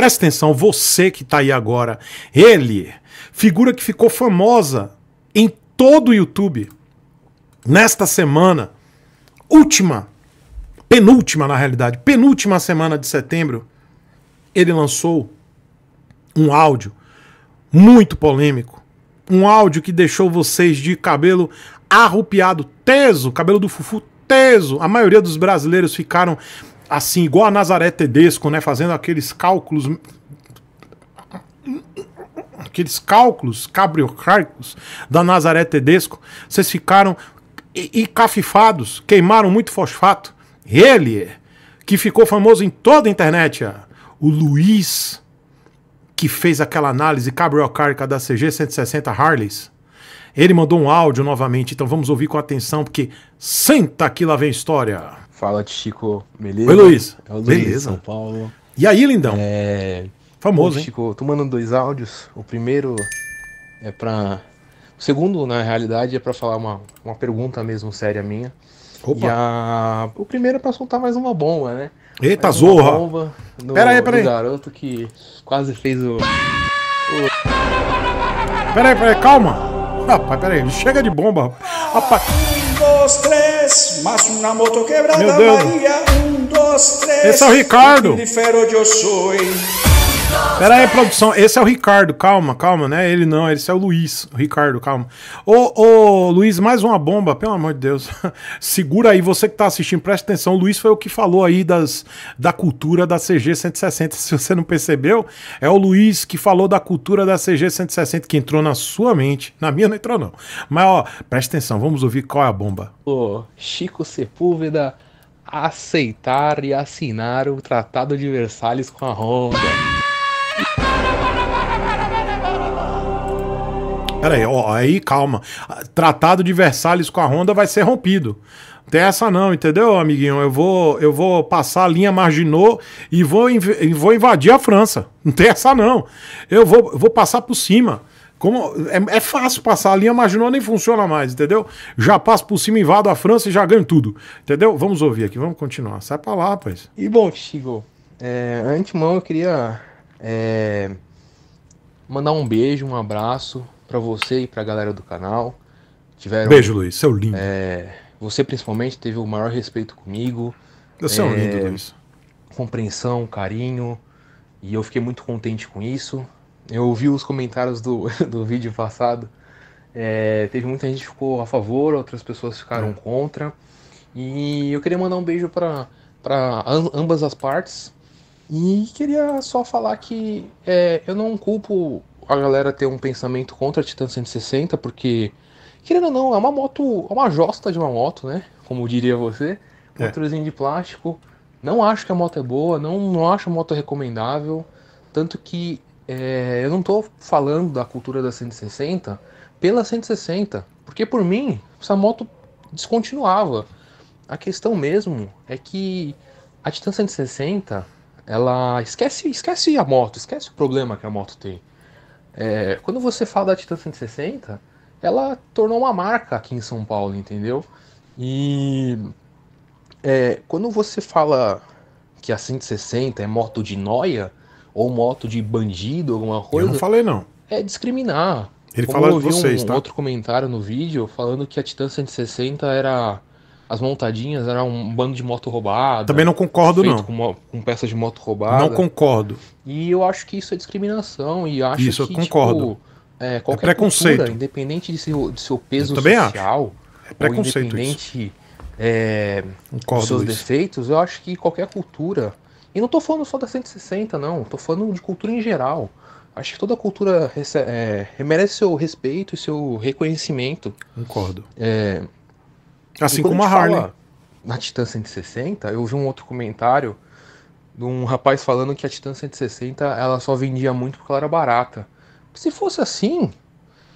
Presta atenção, você que está aí agora, ele, figura que ficou famosa em todo o YouTube nesta semana, última, penúltima na realidade, penúltima semana de setembro, ele lançou um áudio muito polêmico, um áudio que deixou vocês de cabelo arrupiado, teso, cabelo do fufu teso. A maioria dos brasileiros ficaram assim, igual a Nazaré Tedesco, né? Fazendo aqueles cálculos. Aqueles cálculos cabriocáricos da Nazaré Tedesco, vocês ficaram e, cafifados, queimaram muito fosfato. Ele, que ficou famoso em toda a internet, o Luiz, que fez aquela análise cabriocárica da CG 160 Harleys. Ele mandou um áudio novamente, então vamos ouvir com atenção, porque senta que lá vem história. Fala, Chico. Beleza? Oi, Luiz. É Luiz Beleza. São Paulo. E aí, lindão? É... Famoso, Pô, hein? Chico, tô mandando dois áudios. O primeiro é pra... O segundo, na realidade, é pra falar uma, uma pergunta mesmo séria minha. Opa. E a... o primeiro é pra soltar mais uma bomba, né? Eita, mais zorra! Bomba no... pera aí, pera aí. garoto que quase fez o... o... Pera aí, pera aí, calma. Rapaz, pera aí, chega de bomba. Rapaz dois, três, moto quebrada, Bahia, um, dois, três. Esse é o Ricardo. De ferro Pera aí, produção. Esse é o Ricardo, calma, calma, né? Ele não, esse é o Luiz. O Ricardo, calma. Ô, ô, Luiz, mais uma bomba, pelo amor de Deus. Segura aí, você que tá assistindo, presta atenção. O Luiz foi o que falou aí das, da cultura da CG 160. Se você não percebeu, é o Luiz que falou da cultura da CG 160 que entrou na sua mente. Na minha não entrou, não. Mas, ó, presta atenção, vamos ouvir qual é a bomba. Ô, Chico Sepúlveda aceitar e assinar o Tratado de Versalhes com a Honda. Peraí, ó, aí calma. Tratado de Versalhes com a Honda vai ser rompido. Não tem essa não, entendeu, amiguinho? Eu vou, eu vou passar a linha Marginot e vou, inv vou invadir a França. Não tem essa não. Eu vou, vou passar por cima. Como, é, é, fácil passar a linha Marginot, nem funciona mais, entendeu? Já passo por cima, invado a França e já ganho tudo, entendeu? Vamos ouvir aqui, vamos continuar. Sai pra lá, rapaz. E bom, Chico, é, antemão eu queria é... Mandar um beijo, um abraço para você e pra galera do canal. Tiveram, beijo, Luiz, seu lindo. É... Você principalmente teve o maior respeito comigo. Você é um lindo, Luiz. Compreensão, carinho. E eu fiquei muito contente com isso. Eu ouvi os comentários do, do vídeo passado. É, teve muita gente que ficou a favor, outras pessoas ficaram é. contra. E eu queria mandar um beijo para ambas as partes. E queria só falar que é, eu não culpo a galera ter um pensamento contra a Titan 160, porque, querendo ou não, é uma moto, é uma josta de uma moto, né? Como diria você, é. motorzinho de plástico. Não acho que a moto é boa, não, não acho a moto recomendável. Tanto que é, eu não estou falando da cultura da 160 pela 160, porque por mim essa moto descontinuava. A questão mesmo é que a Titan 160 ela esquece, esquece a moto, esquece o problema que a moto tem. É, quando você fala da Titan 160, ela tornou uma marca aqui em São Paulo, entendeu? E é, quando você fala que a 160 é moto de noia ou moto de bandido, alguma coisa. Eu não falei não. É discriminar. Ele falou de vocês, um, tá? outro comentário no vídeo falando que a Titan 160 era as montadinhas era um bando de moto roubada. Também não concordo, não. Com, com peças de moto roubada. Não concordo. E eu acho que isso é discriminação e acho isso, que, eu concordo. Tipo, é, é qualquer é preconceito. Cultura, independente de seu, de seu peso social, É preconceito independente É, dos seus isso. defeitos, eu acho que qualquer cultura, e não estou falando só da 160, não, estou falando de cultura em geral. Acho que toda cultura é, merece seu respeito e seu reconhecimento. Concordo. É, Assim como a Harley. Fala, na Titan 160, eu vi um outro comentário de um rapaz falando que a Titan 160 ela só vendia muito porque ela era barata. Se fosse assim,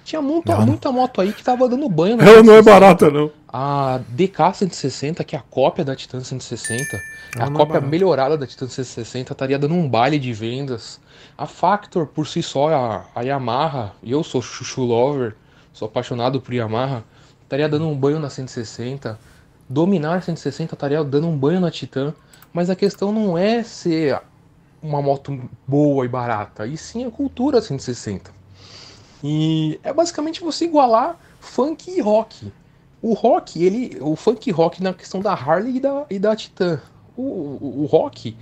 tinha muito, muita moto aí que tava dando banho. Ela não é barata, não. A DK 160, que é a cópia da Titan 160, ela a é cópia é melhorada da Titan 160, estaria dando um baile de vendas. A Factor, por si só, a, a Yamaha, eu sou chuchu lover, sou apaixonado por Yamaha, estaria dando um banho na 160, dominar a 160 estaria dando um banho na Titan, mas a questão não é ser uma moto boa e barata, e sim a cultura 160. E é basicamente você igualar funk e rock. O rock, ele, o funk rock na questão da Harley e da, e da Titan. O, o, o rock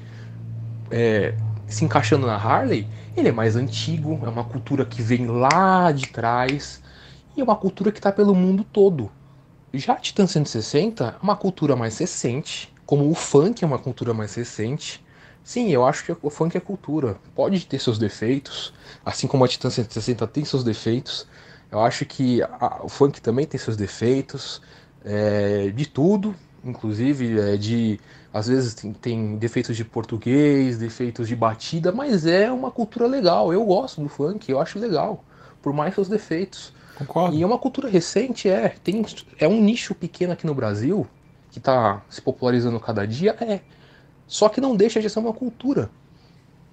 é, se encaixando na Harley, ele é mais antigo, é uma cultura que vem lá de trás, e é uma cultura que está pelo mundo todo. Já a Titan 160 é uma cultura mais recente, como o funk é uma cultura mais recente. Sim, eu acho que o funk é cultura. Pode ter seus defeitos, assim como a Titan 160 tem seus defeitos. Eu acho que a, o funk também tem seus defeitos, é, de tudo, inclusive é, de às vezes tem, tem, defeitos de português, defeitos de batida, mas é uma cultura legal. Eu gosto do funk, eu acho legal por mais seus defeitos. Concordo. E é uma cultura recente, é. Tem, é um nicho pequeno aqui no Brasil, que está se popularizando cada dia, é. Só que não deixa de ser uma cultura.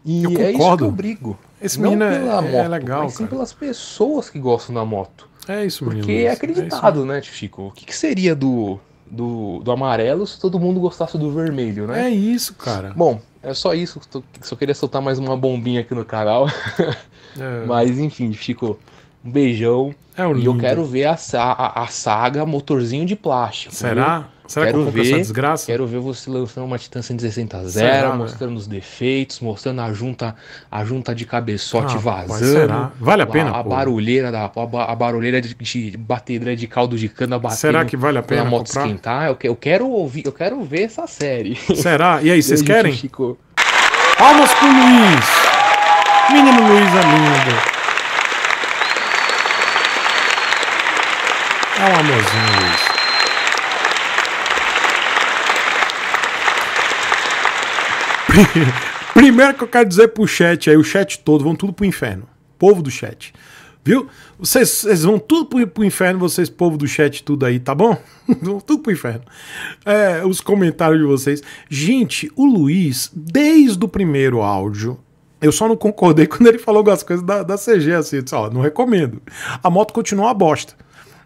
E eu é isso que eu brigo. Esse não menino é- pela é, moto, é legal, mas sim cara. pelas pessoas que gostam da moto. É isso, Porque menino, é, é acreditado, é né, Chico? O que, que seria do, do, do amarelo se todo mundo gostasse do vermelho, né? É isso, cara. Bom, é só isso, só queria soltar mais uma bombinha aqui no canal. É. Mas enfim, Chico, um beijão. É e eu quero ver a, a, a saga Motorzinho de Plástico. Será? Viu? Será quero que ver, essa desgraça? Quero ver você lançando uma Titan 160 a 0, mostrando os defeitos, mostrando a junta, a junta de cabeçote ah, vazando. Vale a, pena? A, barulheira da a, barulheira de, de batedeira de caldo de cana batendo. Será que vale a pena a moto comprar? esquentar? Eu, eu, quero ouvir, eu quero ver essa série. Será? E aí, vocês querem? Palmas pro Luiz. Menino Luiz é lindo. É um amorzinho, Luiz. Primeiro que eu quero dizer pro chat aí, o chat todo, vão tudo pro inferno. Povo do chat. Viu? Vocês, vocês vão tudo pro, pro inferno, vocês, povo do chat, tudo aí, tá bom? vão tudo pro inferno. É, os comentários de vocês. Gente, o Luiz, desde o primeiro áudio, eu só não concordei quando ele falou algumas coisas da, da CG, assim, disse, ó, não recomendo. A moto continua uma bosta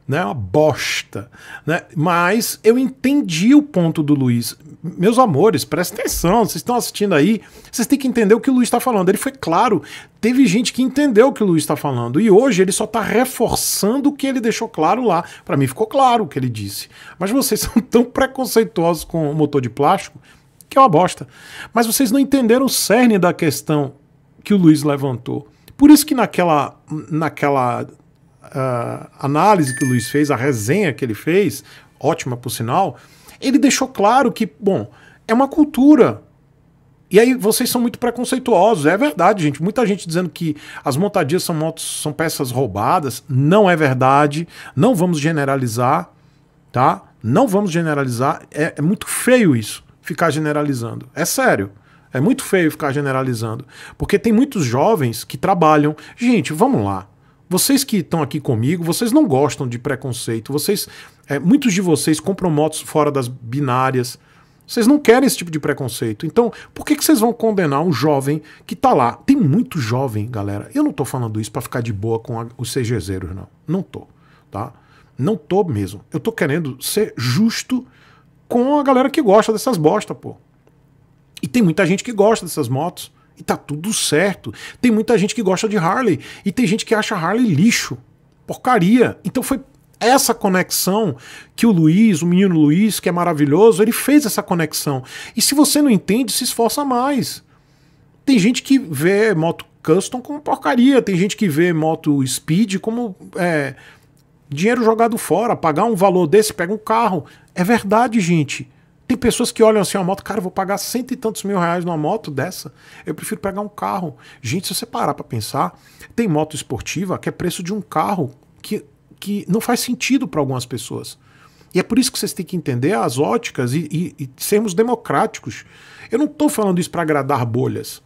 né? Uma bosta, né? Mas eu entendi o ponto do Luiz. Meus amores, presta atenção, vocês estão assistindo aí, vocês têm que entender o que o Luiz está falando. Ele foi claro, teve gente que entendeu o que o Luiz está falando e hoje ele só está reforçando o que ele deixou claro lá. Para mim ficou claro o que ele disse. Mas vocês são tão preconceituosos com o motor de plástico que é uma bosta. Mas vocês não entenderam o cerne da questão que o Luiz levantou. Por isso que naquela naquela a análise que o Luiz fez, a resenha que ele fez, ótima por sinal, ele deixou claro que, bom, é uma cultura. E aí vocês são muito preconceituosos. É verdade, gente. Muita gente dizendo que as montadias são, motos, são peças roubadas. Não é verdade. Não vamos generalizar, tá? Não vamos generalizar. É, é muito feio isso, ficar generalizando. É sério. É muito feio ficar generalizando. Porque tem muitos jovens que trabalham. Gente, vamos lá. Vocês que estão aqui comigo, vocês não gostam de preconceito, vocês, é, muitos de vocês compram motos fora das binárias, vocês não querem esse tipo de preconceito. Então, por que, que vocês vão condenar um jovem que está lá? Tem muito jovem, galera. Eu não estou falando isso para ficar de boa com a, os CGZeros, não. Não estou, tá? Não estou mesmo. Eu estou querendo ser justo com a galera que gosta dessas bosta, pô. E tem muita gente que gosta dessas motos. E tá tudo certo. Tem muita gente que gosta de Harley e tem gente que acha Harley lixo, porcaria. Então foi essa conexão que o Luiz, o menino Luiz, que é maravilhoso, ele fez essa conexão. E se você não entende, se esforça mais. Tem gente que vê moto custom como porcaria, tem gente que vê moto speed como é, dinheiro jogado fora, pagar um valor desse, pega um carro. É verdade, gente. Tem pessoas que olham assim a moto, cara, vou pagar cento e tantos mil reais numa moto dessa. Eu prefiro pegar um carro. Gente, se você parar para pensar, tem moto esportiva que é preço de um carro que, que não faz sentido para algumas pessoas. E é por isso que vocês têm que entender as óticas e, e, e sermos democráticos. Eu não estou falando isso para agradar bolhas.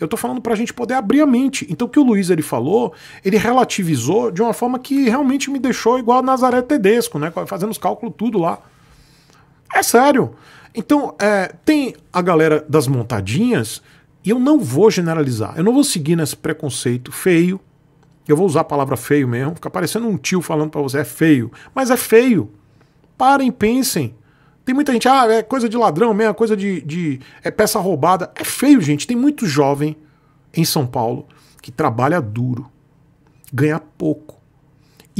Eu estou falando para a gente poder abrir a mente. Então o que o Luiz ele falou, ele relativizou de uma forma que realmente me deixou igual a Nazaré Tedesco, né? Fazendo os cálculos tudo lá. É sério. Então, é, tem a galera das montadinhas, e eu não vou generalizar. Eu não vou seguir nesse preconceito feio. Eu vou usar a palavra feio mesmo, fica parecendo um tio falando para você, é feio. Mas é feio. Parem, pensem. Tem muita gente, ah, é coisa de ladrão mesmo, é coisa de, de. é peça roubada. É feio, gente. Tem muito jovem em São Paulo que trabalha duro, ganha pouco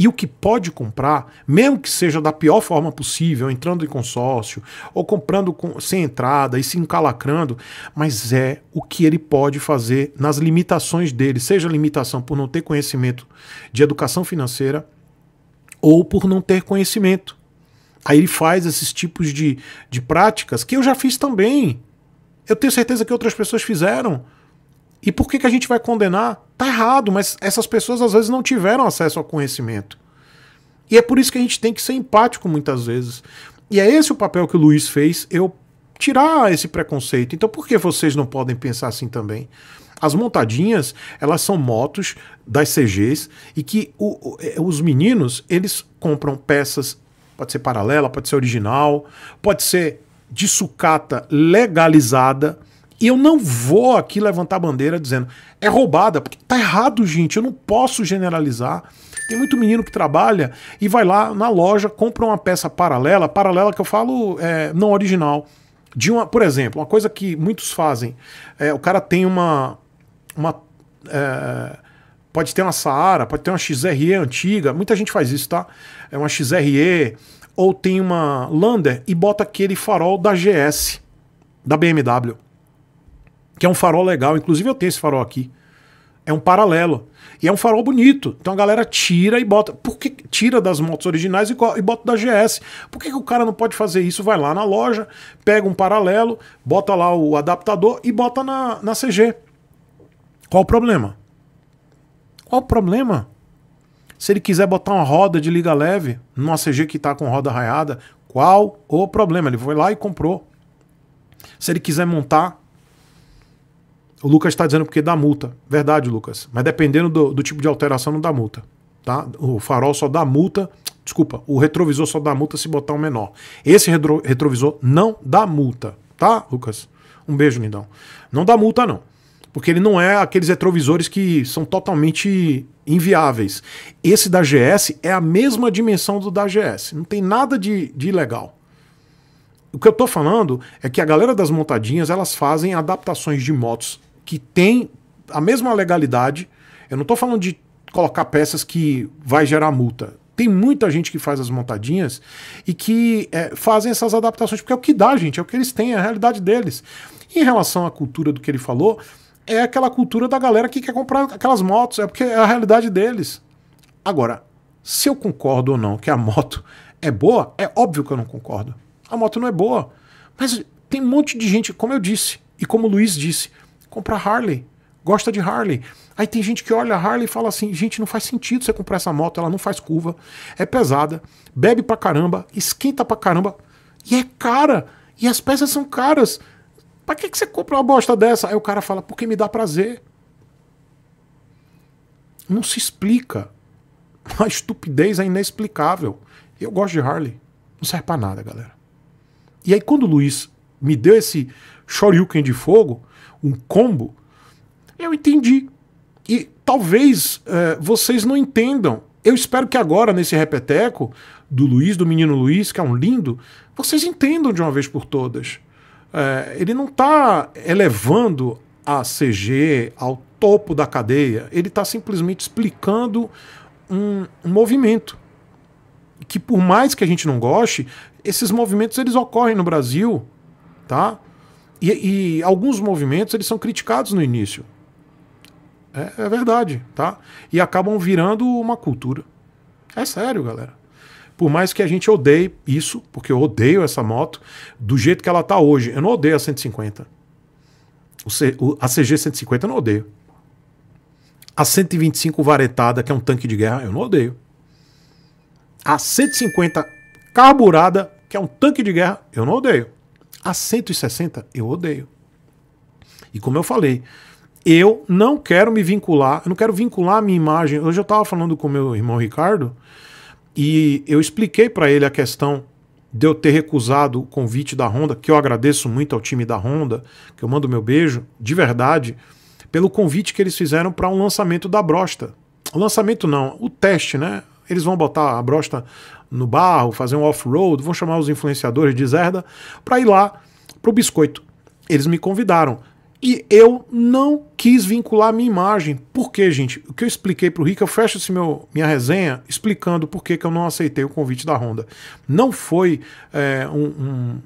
e o que pode comprar, mesmo que seja da pior forma possível, entrando em consórcio ou comprando com, sem entrada e se encalacrando, mas é o que ele pode fazer nas limitações dele, seja limitação por não ter conhecimento de educação financeira ou por não ter conhecimento. Aí ele faz esses tipos de, de práticas que eu já fiz também. Eu tenho certeza que outras pessoas fizeram. E por que, que a gente vai condenar? Tá errado, mas essas pessoas às vezes não tiveram acesso ao conhecimento. E é por isso que a gente tem que ser empático muitas vezes. E é esse o papel que o Luiz fez, eu tirar esse preconceito. Então por que vocês não podem pensar assim também? As montadinhas, elas são motos das CGs e que o, o, é, os meninos, eles compram peças, pode ser paralela, pode ser original, pode ser de sucata legalizada e eu não vou aqui levantar a bandeira dizendo é roubada, porque tá errado, gente. Eu não posso generalizar. Tem muito menino que trabalha e vai lá na loja, compra uma peça paralela, paralela que eu falo é, não original. De uma, por exemplo, uma coisa que muitos fazem. É, o cara tem uma. uma é, pode ter uma Saara, pode ter uma XRE antiga, muita gente faz isso, tá? É uma XRE, ou tem uma Lander e bota aquele farol da GS, da BMW que é um farol legal. Inclusive eu tenho esse farol aqui. É um paralelo. E é um farol bonito. Então a galera tira e bota. Por que tira das motos originais e, bota da GS? Por que, que, o cara não pode fazer isso? Vai lá na loja, pega um paralelo, bota lá o adaptador e bota na, na CG. Qual o problema? Qual o problema? Se ele quiser botar uma roda de liga leve numa CG que está com roda raiada, qual o problema? Ele foi lá e comprou. Se ele quiser montar o Lucas está dizendo porque dá multa. Verdade, Lucas. Mas dependendo do, do, tipo de alteração, não dá multa. Tá? O farol só dá multa. Desculpa, o retrovisor só dá multa se botar um menor. Esse retro, retrovisor não dá multa, tá, Lucas? Um beijo, lindão. Não dá multa, não. Porque ele não é aqueles retrovisores que são totalmente inviáveis. Esse da GS é a mesma dimensão do da GS. Não tem nada de, de ilegal. O que eu estou falando é que a galera das montadinhas elas fazem adaptações de motos que tem a mesma legalidade. Eu não estou falando de colocar peças que vai gerar multa. Tem muita gente que faz as montadinhas e que é, fazem essas adaptações, porque é o que dá, gente, é o que eles têm, é a realidade deles. Em relação à cultura do que ele falou, é aquela cultura da galera que quer comprar aquelas motos, é porque é a realidade deles. Agora, se eu concordo ou não que a moto é boa, é óbvio que eu não concordo. A moto não é boa. Mas tem um monte de gente, como eu disse, e como o Luiz disse, comprar Harley. Gosta de Harley. Aí tem gente que olha a Harley e fala assim: gente, não faz sentido você comprar essa moto, ela não faz curva, é pesada, bebe pra caramba, esquenta pra caramba, e é cara, e as peças são caras. Pra que, que você compra uma bosta dessa? Aí o cara fala: porque me dá prazer. Não se explica. A estupidez é inexplicável. Eu gosto de Harley. Não serve pra nada, galera. E aí, quando o Luiz me deu esse shoryuken de fogo, um combo, eu entendi. E talvez é, vocês não entendam. Eu espero que agora, nesse repeteco do Luiz, do menino Luiz, que é um lindo, vocês entendam de uma vez por todas. É, ele não está elevando a CG ao topo da cadeia, ele está simplesmente explicando um, um movimento. Que por mais que a gente não goste, esses movimentos eles ocorrem no Brasil, tá? E, e alguns movimentos eles são criticados no início. É, é verdade, tá? E acabam virando uma cultura. É sério, galera. Por mais que a gente odeie isso, porque eu odeio essa moto do jeito que ela tá hoje. Eu não odeio a 150. O C, o, a CG 150 eu não odeio. A 125 varetada, que é um tanque de guerra, eu não odeio. A 150 carburada, que é um tanque de guerra, eu não odeio. A 160 eu odeio. E como eu falei, eu não quero me vincular, eu não quero vincular a minha imagem. Hoje eu estava falando com meu irmão Ricardo e eu expliquei para ele a questão de eu ter recusado o convite da Honda, que eu agradeço muito ao time da Honda, que eu mando meu beijo, de verdade, pelo convite que eles fizeram para um lançamento da brosta. O lançamento não, o teste, né? Eles vão botar a brosta no barro, fazer um off-road, vou chamar os influenciadores de Zerda para ir lá pro biscoito. Eles me convidaram. E eu não quis vincular minha imagem. Por quê, gente? O que eu expliquei para o Rick, eu fecho esse meu, minha resenha explicando por que, que eu não aceitei o convite da Honda. Não foi é, um, um,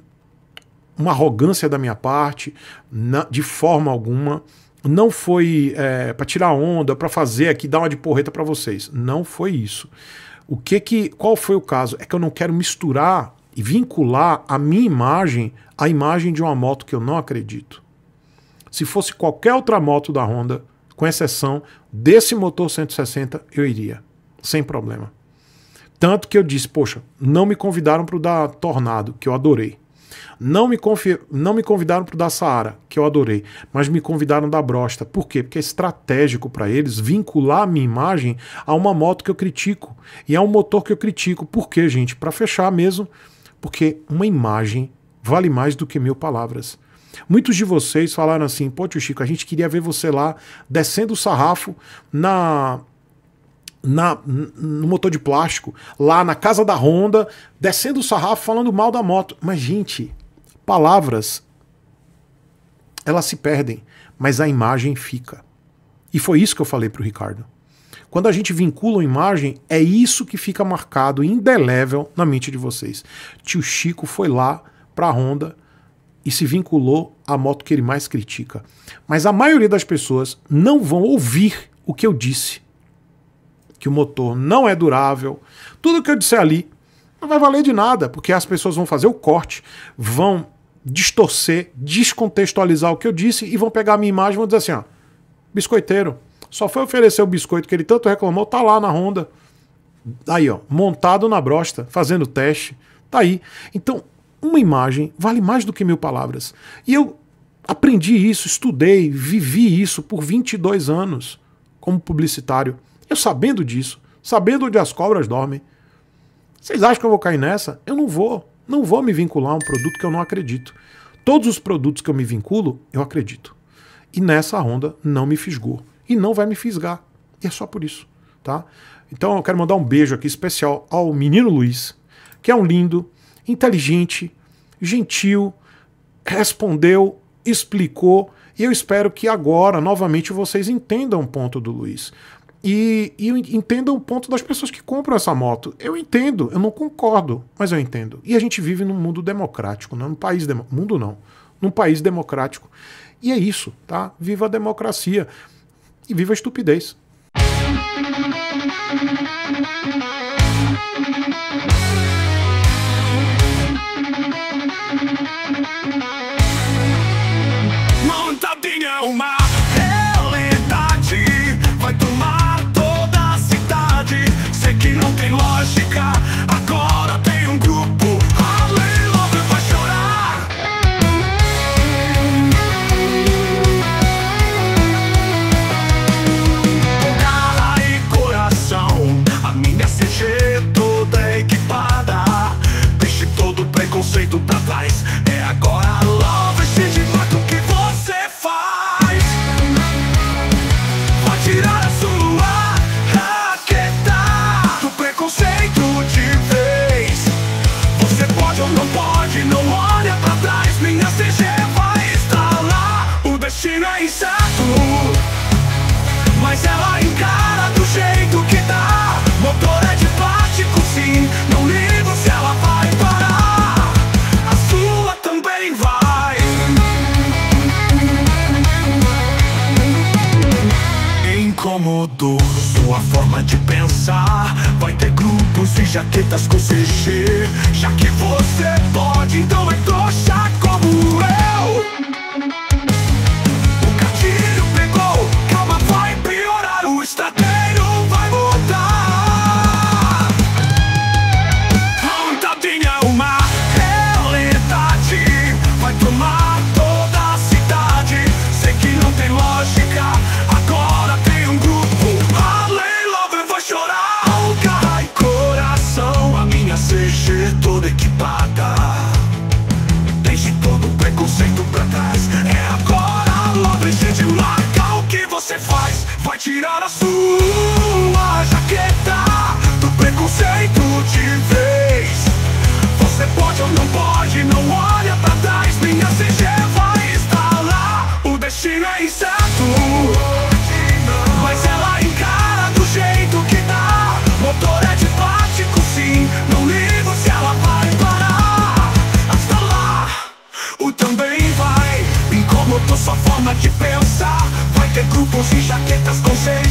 uma arrogância da minha parte, na, de forma alguma. Não foi é, para tirar onda, para fazer aqui, dar uma de porreta para vocês. Não foi isso. O que que qual foi o caso? É que eu não quero misturar e vincular a minha imagem à imagem de uma moto que eu não acredito. Se fosse qualquer outra moto da Honda, com exceção desse motor 160, eu iria, sem problema. Tanto que eu disse, poxa, não me convidaram para o da Tornado, que eu adorei. Não me, confi... não me convidaram para o da Saara, que eu adorei, mas me convidaram da Brosta. Por quê? Porque é estratégico para eles vincular a minha imagem a uma moto que eu critico e a é um motor que eu critico. Por quê, gente? Para fechar mesmo, porque uma imagem vale mais do que mil palavras. Muitos de vocês falaram assim: pô, tio Chico, a gente queria ver você lá descendo o sarrafo na na, no motor de plástico, lá na casa da Honda, descendo o sarrafo falando mal da moto. Mas, gente, palavras elas se perdem, mas a imagem fica. E foi isso que eu falei para o Ricardo. Quando a gente vincula uma imagem, é isso que fica marcado, indelével, na mente de vocês. Tio Chico foi lá para a Honda e se vinculou à moto que ele mais critica. Mas a maioria das pessoas não vão ouvir o que eu disse que o motor não é durável, tudo que eu disser ali não vai valer de nada, porque as pessoas vão fazer o corte, vão distorcer, descontextualizar o que eu disse e vão pegar a minha imagem e vão dizer assim, ó, biscoiteiro, só foi oferecer o biscoito que ele tanto reclamou, tá lá na Honda. Aí, ó, montado na brosta, fazendo teste, tá aí. Então, uma imagem vale mais do que mil palavras. E eu aprendi isso, estudei, vivi isso por 22 anos como publicitário. Eu sabendo disso, sabendo onde as cobras dormem, vocês acham que eu vou cair nessa? Eu não vou. Não vou me vincular a um produto que eu não acredito. Todos os produtos que eu me vinculo, eu acredito. E nessa onda não me fisgou. E não vai me fisgar. E é só por isso, tá? Então eu quero mandar um beijo aqui especial ao menino Luiz, que é um lindo, inteligente, gentil, respondeu, explicou. E eu espero que agora, novamente, vocês entendam o ponto do Luiz. E, e entenda o ponto das pessoas que compram essa moto. Eu entendo, eu não concordo, mas eu entendo. E a gente vive num mundo democrático, não né? num país demo, mundo não, num país democrático. E é isso, tá? Viva a democracia e viva a estupidez. estás con Hoje não é insato Mas ela encara do jeito que dá Motor é de plástico sim Não ligo se ela vai parar Hasta lá O também vai Incomodou sua forma de pensar Vai ter grupos e jaquetas com